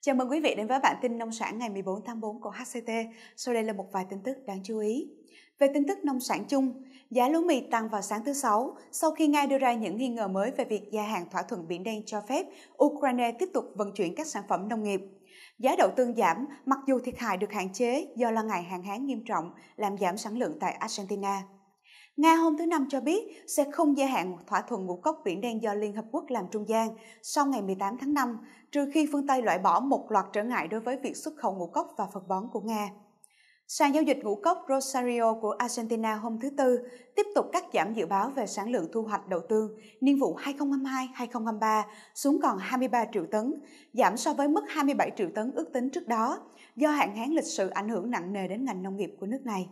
Chào mừng quý vị đến với bản tin nông sản ngày 14 tháng 4 của HCT. Sau đây là một vài tin tức đáng chú ý. Về tin tức nông sản chung, giá lúa mì tăng vào sáng thứ Sáu sau khi Nga đưa ra những nghi ngờ mới về việc gia hạn thỏa thuận Biển Đen cho phép Ukraine tiếp tục vận chuyển các sản phẩm nông nghiệp. Giá đậu tương giảm mặc dù thiệt hại được hạn chế do lo ngại hạn hán nghiêm trọng làm giảm sản lượng tại Argentina. Nga hôm thứ Năm cho biết sẽ không gia hạn thỏa thuận ngũ cốc Biển Đen do Liên Hợp Quốc làm trung gian sau ngày 18 tháng 5, trừ khi phương Tây loại bỏ một loạt trở ngại đối với việc xuất khẩu ngũ cốc và phân bón của Nga. Sàn giao dịch ngũ cốc Rosario của Argentina hôm thứ Tư tiếp tục cắt giảm dự báo về sản lượng thu hoạch đậu tương niên vụ 2022-2023 xuống còn 23 triệu tấn, giảm so với mức 27 triệu tấn ước tính trước đó, do hạn hán lịch sử ảnh hưởng nặng nề đến ngành nông nghiệp của nước này.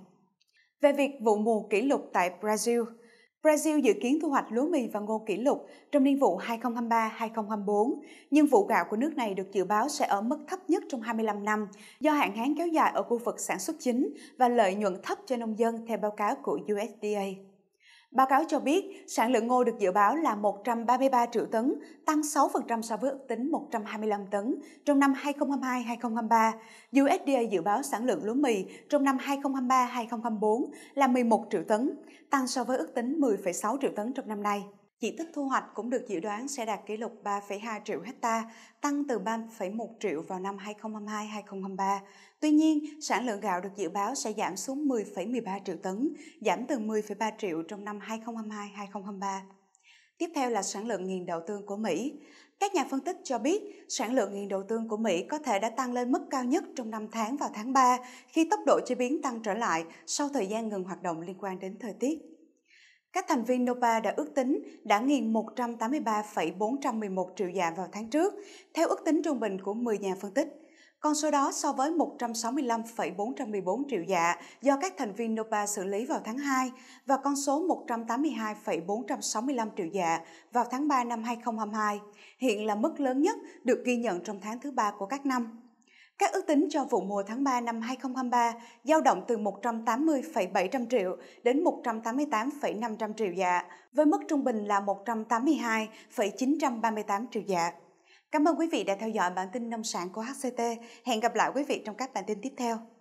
Về việc vụ mùa kỷ lục tại Brazil, Brazil dự kiến thu hoạch lúa mì và ngô kỷ lục trong niên vụ 2023-2024, nhưng vụ gạo của nước này được dự báo sẽ ở mức thấp nhất trong 25 năm do hạn hán kéo dài ở khu vực sản xuất chính và lợi nhuận thấp cho nông dân theo báo cáo của USDA. Báo cáo cho biết, sản lượng ngô được dự báo là 133 triệu tấn, tăng 6% so với ước tính 125 tấn trong năm 2022-2023. USDA dự báo sản lượng lúa mì trong năm 2023-2024 là 11 triệu tấn, tăng so với ước tính 10,6 triệu tấn trong năm nay. Diện tích thu hoạch cũng được dự đoán sẽ đạt kỷ lục 3,2 triệu hecta, tăng từ 3,1 triệu vào năm 2022-2023. Tuy nhiên, sản lượng gạo được dự báo sẽ giảm xuống 10,13 triệu tấn, giảm từ 10,3 triệu trong năm 2022-2023. Tiếp theo là sản lượng nghiền đậu tương của Mỹ. Các nhà phân tích cho biết, sản lượng nghiền đậu tương của Mỹ có thể đã tăng lên mức cao nhất trong năm tháng vào tháng 3, khi tốc độ chế biến tăng trở lại sau thời gian ngừng hoạt động liên quan đến thời tiết. Các thành viên NOPA đã ước tính đã nghiền 183,411 triệu dạ vào tháng trước, theo ước tính trung bình của 10 nhà phân tích. Con số đó so với 165,414 triệu dạ do các thành viên NOPA xử lý vào tháng 2 và con số 182,465 triệu dạ vào tháng 3 năm 2022, hiện là mức lớn nhất được ghi nhận trong tháng thứ ba của các năm. Các ước tính cho vụ mùa tháng 3 năm 2023 giao động từ 180,700 triệu đến 188,500 triệu dạ, với mức trung bình là 182,938 triệu dạ. Cảm ơn quý vị đã theo dõi bản tin nông sản của HCT. Hẹn gặp lại quý vị trong các bản tin tiếp theo.